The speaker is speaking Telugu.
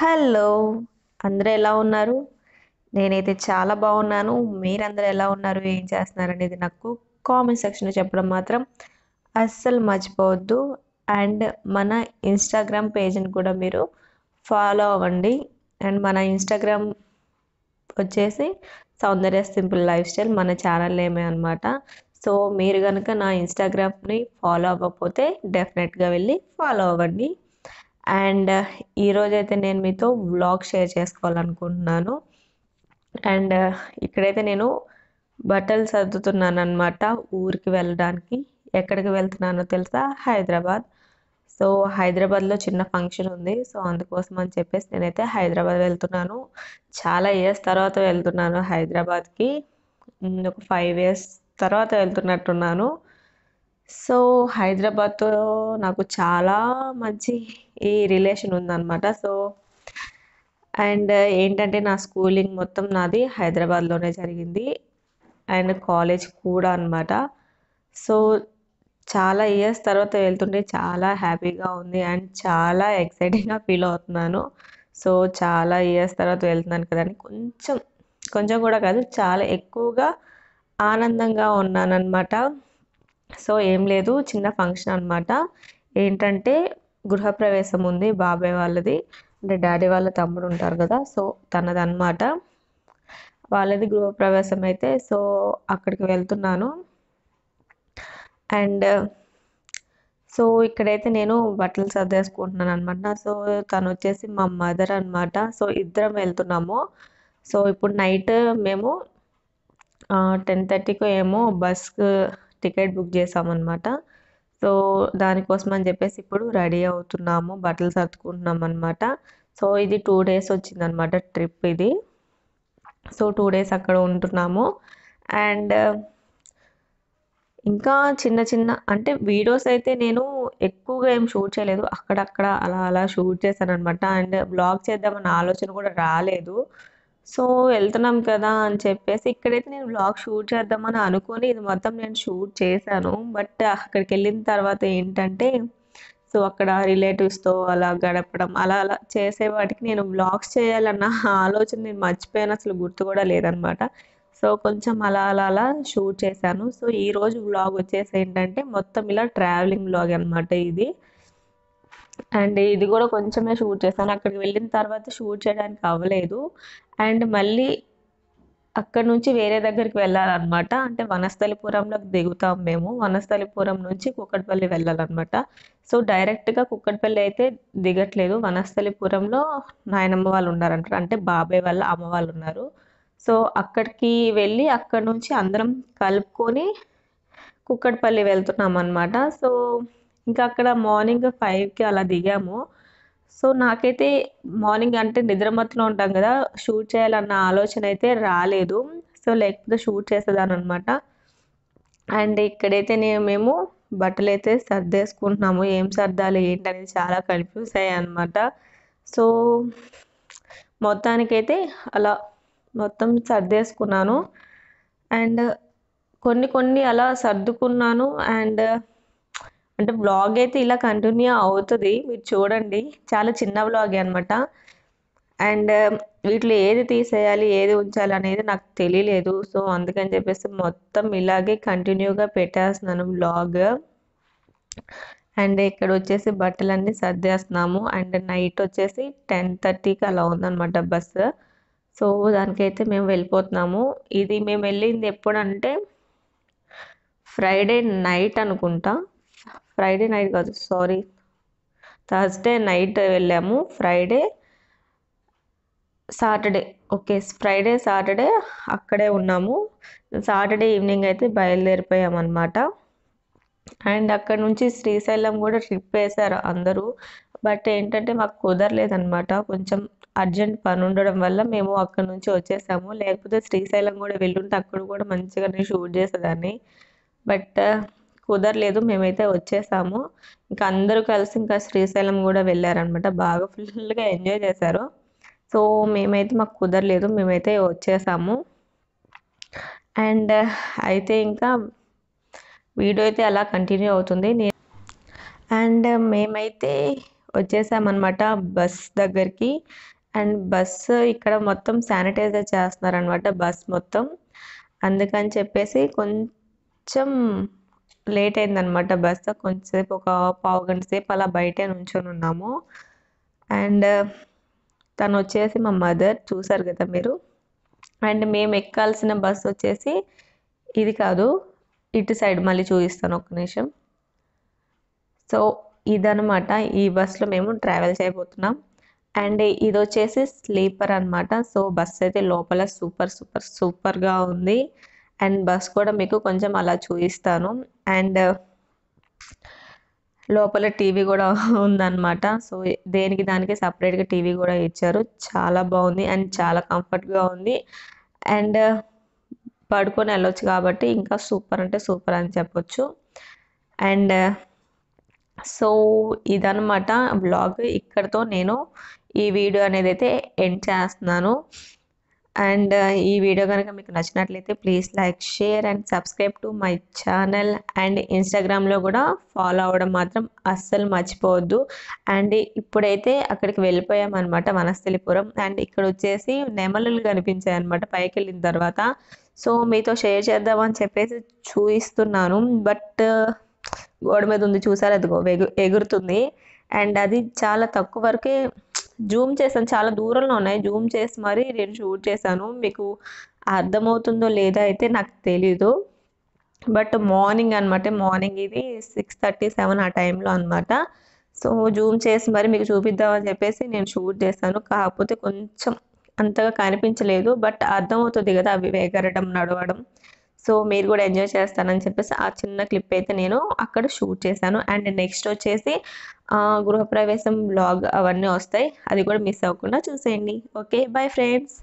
హలో అందరూ ఎలా ఉన్నారు నేనైతే చాలా బాగున్నాను మీరందరూ ఎలా ఉన్నారు ఏం చేస్తున్నారు అనేది నాకు కామెంట్ సెక్షన్లో చెప్పడం మాత్రం అస్సలు మర్చిపోవద్దు అండ్ మన ఇన్స్టాగ్రామ్ పేజ్ని కూడా మీరు ఫాలో అవ్వండి అండ్ మన ఇన్స్టాగ్రామ్ వచ్చేసి సౌందర్య సింపుల్ లైఫ్ స్టైల్ మన ఛానల్ ఏమే అనమాట సో మీరు కనుక నా ఇన్స్టాగ్రామ్ని ఫాలో అవ్వకపోతే డెఫినెట్గా వెళ్ళి ఫాలో అవ్వండి అండ్ uh, ఈరోజైతే నేను మీతో వ్లాగ్ షేర్ చేసుకోవాలనుకుంటున్నాను అండ్ uh, ఇక్కడైతే నేను బట్టలు సర్దుతున్నాను అనమాట ఊరికి వెళ్ళడానికి ఎక్కడికి వెళ్తున్నానో తెలుసా హైదరాబాద్ సో హైదరాబాద్లో చిన్న ఫంక్షన్ ఉంది సో అందుకోసం అని చెప్పేసి నేనైతే హైదరాబాద్ వెళ్తున్నాను చాలా ఇయర్స్ తర్వాత వెళ్తున్నాను హైదరాబాద్కి ఒక ఫైవ్ ఇయర్స్ తర్వాత వెళ్తున్నట్టున్నాను సో హైదరాబాద్తో నాకు చాలా మంచి ఈ రిలేషన్ ఉందన్నమాట సో అండ్ ఏంటంటే నా స్కూలింగ్ మొత్తం నాది హైదరాబాద్లోనే జరిగింది అండ్ కాలేజ్ కూడా అనమాట సో చాలా ఇయర్స్ తర్వాత వెళ్తుంటే చాలా హ్యాపీగా ఉంది అండ్ చాలా ఎక్సైటింగ్గా ఫీల్ అవుతున్నాను సో చాలా ఇయర్స్ తర్వాత వెళ్తున్నాను కదండి కొంచెం కొంచెం కూడా కాదు చాలా ఎక్కువగా ఆనందంగా ఉన్నానన్నమాట సో ఏం లేదు చిన్న ఫంక్షన్ అనమాట ఏంటంటే గృహప్రవేశం ఉంది బాబాయ్ వాళ్ళది అంటే డాడీ వాళ్ళ తమ్ముడు ఉంటారు కదా సో తనది అనమాట వాళ్ళది గృహప్రవేశం అయితే సో అక్కడికి వెళ్తున్నాను అండ్ సో ఇక్కడైతే నేను బట్టలు సర్దేసుకుంటున్నాను అనమాట సో తను వచ్చేసి మా మదర్ అనమాట సో ఇద్దరం వెళ్తున్నాము సో ఇప్పుడు నైట్ మేము టెన్ థర్టీకి ఏమో బస్కు టికెట్ బుక్ చేసామన్నమాట సో దానికోసం అని చెప్పేసి ఇప్పుడు రెడీ అవుతున్నాము బట్టలు సర్దుకుంటున్నాం అనమాట సో ఇది టూ డేస్ వచ్చిందనమాట ట్రిప్ ఇది సో టూ డేస్ అక్కడ ఉంటున్నాము అండ్ ఇంకా చిన్న చిన్న అంటే వీడియోస్ అయితే నేను ఎక్కువగా ఏం షూట్ చేయలేదు అక్కడక్కడ అలా అలా షూట్ చేశాను అనమాట అండ్ బ్లాగ్ చేద్దామన్న ఆలోచన కూడా రాలేదు సో వెళ్తున్నాం కదా అని చెప్పేసి ఇక్కడైతే నేను బ్లాగ్ షూట్ చేద్దామని అనుకుని ఇది మొత్తం నేను షూట్ చేశాను బట్ అక్కడికి వెళ్ళిన తర్వాత ఏంటంటే సో అక్కడ రిలేటివ్స్తో అలా గడపడం అలా అలా చేసే వాటికి నేను బ్లాగ్స్ చేయాలన్న ఆలోచన నేను మర్చిపోయాను అసలు గుర్తు కూడా లేదనమాట సో కొంచెం అలా అలా అలా షూట్ చేశాను సో ఈరోజు బ్లాగ్ వచ్చేసి ఏంటంటే మొత్తం ఇలా ట్రావెలింగ్ బ్లాగ్ అనమాట ఇది అండ్ ఇది కూడా కొంచెమే షూట్ చేశాను అక్కడికి వెళ్ళిన తర్వాత షూట్ చేయడానికి అవ్వలేదు అండ్ మళ్ళీ అక్కడ నుంచి వేరే దగ్గరికి వెళ్ళాలన్నమాట అంటే వనస్థలిపురంలోకి దిగుతాం మేము వనస్థలిపురం నుంచి కుక్కట్పల్లి వెళ్ళాలన్నమాట సో డైరెక్ట్గా కుక్కట్పల్లి అయితే దిగట్లేదు వనస్థలిపురంలో నాయనమ్మ వాళ్ళు ఉన్నారంటారు అంటే బాబాయ్ వాళ్ళ అమ్మ వాళ్ళు ఉన్నారు సో అక్కడికి వెళ్ళి అక్కడ నుంచి అందరం కలుపుకొని కుక్కట్పల్లి వెళ్తున్నాం అనమాట సో ఇంకా అక్కడ మార్నింగ్ ఫైవ్కి అలా దిగాము సో నాకైతే మార్నింగ్ అంటే నిద్రమత్తులో ఉంటాం కదా షూట్ చేయాలన్న ఆలోచన అయితే రాలేదు సో లేకపోతే షూట్ చేసేదాని అనమాట అండ్ ఇక్కడైతే నేను మేము బట్టలు అయితే సర్దేసుకుంటున్నాము ఏం సర్దాలి ఏంటి అనేది చాలా కన్ఫ్యూజ్ అయ్యాయి అనమాట సో మొత్తానికైతే అలా మొత్తం సర్దేసుకున్నాను అండ్ కొన్ని కొన్ని అలా సర్దుకున్నాను అండ్ అంటే బ్లాగ్ అయితే ఇలా కంటిన్యూ అవుతుంది మీరు చూడండి చాలా చిన్న బ్లాగే అనమాట అండ్ వీటిలో ఏది తీసేయాలి ఏది ఉంచాలి అనేది నాకు తెలియలేదు సో అందుకని చెప్పేసి మొత్తం ఇలాగే కంటిన్యూగా పెట్టేస్తున్నాను బ్లాగ్ అండ్ ఇక్కడ వచ్చేసి బట్టలన్నీ సర్దేస్తున్నాము అండ్ నైట్ వచ్చేసి టెన్ థర్టీకి అలా ఉందన్నమాట బస్సు సో దానికైతే మేము వెళ్ళిపోతున్నాము ఇది మేము వెళ్ళింది ఎప్పుడంటే ఫ్రైడే నైట్ అనుకుంటా ఫ్రైడే నైట్ కాదు సారీ థర్స్డే నైట్ వెళ్ళాము Friday Saturday okay Friday Saturday అక్కడే ఉన్నాము సాటర్డే ఈవినింగ్ అయితే బయలుదేరిపోయాం అనమాట అండ్ అక్కడ నుంచి శ్రీశైలం కూడా ట్రిప్ వేశారు అందరూ బట్ ఏంటంటే మాకు కుదరలేదనమాట కొంచెం అర్జెంట్ పని ఉండడం వల్ల మేము అక్కడ నుంచి వచ్చేసాము లేకపోతే శ్రీశైలం కూడా వెళ్ళుంటే అక్కడ కూడా మంచిగానే షూట్ చేసేదాన్ని బట్ కుదరలేదు మేమైతే వచ్చేసాము ఇంకా అందరూ కలిసి ఇంకా శ్రీశైలం కూడా వెళ్ళారనమాట బాగా ఫుల్గా ఎంజాయ్ చేశారు సో మేమైతే మాకు కుదరలేదు మేమైతే వచ్చేసాము అండ్ అయితే ఇంకా వీడియో అయితే అలా కంటిన్యూ అవుతుంది అండ్ మేమైతే వచ్చేసామన్నమాట బస్ దగ్గరికి అండ్ బస్ ఇక్కడ మొత్తం శానిటైజర్ చేస్తున్నారనమాట బస్ మొత్తం అందుకని చెప్పేసి కొంచెం లేట్ అయిందనమాట బస్ కొంచెంసేపు ఒక పావు గంట సేపు అలా బయటే నుంచొని ఉన్నాము అండ్ uh, తను వచ్చేసి మా మదర్ చూసారు కదా మీరు అండ్ మేము ఎక్కాల్సిన బస్ వచ్చేసి ఇది కాదు ఇటు సైడ్ మళ్ళీ చూపిస్తాను ఒక్క నిమిషం సో ఇదనమాట ఈ బస్లో మేము ట్రావెల్ చేయబోతున్నాం అండ్ ఇది వచ్చేసి స్లీపర్ అనమాట సో బస్ అయితే లోపల సూపర్ సూపర్ సూపర్గా ఉంది అండ్ బస్ కూడా మీకు కొంచెం అలా చూపిస్తాను అండ్ uh, లోపల టీవీ కూడా ఉందన్నమాట సో దేనికి దానికి సపరేట్గా టీవీ కూడా ఇచ్చారు చాలా బాగుంది అండ్ చాలా కంఫర్ట్గా ఉంది అండ్ uh, పడుకొని వెళ్ళొచ్చు కాబట్టి ఇంకా సూపర్ అంటే సూపర్ అని చెప్పొచ్చు అండ్ uh, సో ఇదనమాట బ్లాగ్ ఇక్కడతో నేను ఈ వీడియో అనేది అయితే ఎండ్ చేస్తున్నాను అండ్ ఈ వీడియో కనుక మీకు నచ్చినట్లయితే please like share and subscribe to my channel and ఇన్స్టాగ్రామ్లో కూడా ఫాలో అవ్వడం మాత్రం అస్సలు మర్చిపోవద్దు అండ్ ఇప్పుడైతే అక్కడికి వెళ్ళిపోయాం అనమాట వనస్థలిపురం అండ్ ఇక్కడ వచ్చేసి నెమలులు కనిపించాయి అనమాట పైకి వెళ్ళిన తర్వాత సో మీతో షేర్ చేద్దామని చెప్పేసి చూపిస్తున్నాను బట్ గోడ మీద ఉంది చూసారు అది ఎగురుతుంది అండ్ అది చాలా తక్కువ వరకే జూమ్ చేశాను చాలా దూరంలో ఉన్నాయి జూమ్ చేసి మరీ నేను షూట్ చేశాను మీకు అర్థమవుతుందో లేదా అయితే నాకు తెలీదు బట్ మార్నింగ్ అనమాట మార్నింగ్ ఇది సిక్స్ థర్టీ సెవెన్ ఆ టైంలో అనమాట సో జూమ్ చేసి మరి మీకు చూపిద్దామని చెప్పేసి నేను షూట్ చేశాను కాకపోతే కొంచెం అంతగా కనిపించలేదు బట్ అర్థమవుతుంది కదా అవి వేగరడం నడవడం సో మీరు కూడా ఎంజాయ్ చేస్తానని చెప్పేసి ఆ చిన్న క్లిప్ అయితే నేను అక్కడ షూట్ చేశాను అండ్ నెక్స్ట్ వచ్చేసి గృహప్రవేశం బ్లాగ్ అవన్నీ వస్తాయి అది కూడా మిస్ అవ్వకుండా చూసేయండి ఓకే బై ఫ్రెండ్స్